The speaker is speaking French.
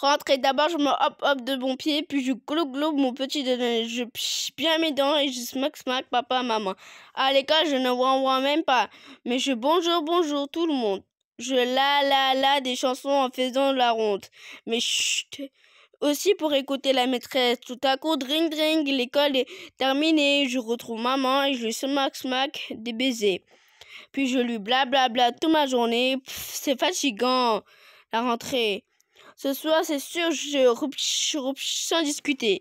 rentre d'abord je me hop hop de bon pied, puis je glou glou mon petit Je piche bien mes dents et je smack smack papa maman. À l'école, je ne vois même pas, mais je bonjour bonjour tout le monde. Je la la la des chansons en faisant la ronde. Mais chut aussi pour écouter la maîtresse. Tout à coup, dring dring, l'école est terminée. Je retrouve maman et je lui smack smack des baisers. Puis je lui blablabla bla, bla, toute ma journée. C'est fatigant, la rentrée. Ce soir, c'est sûr, je repche, repche, sans discuter.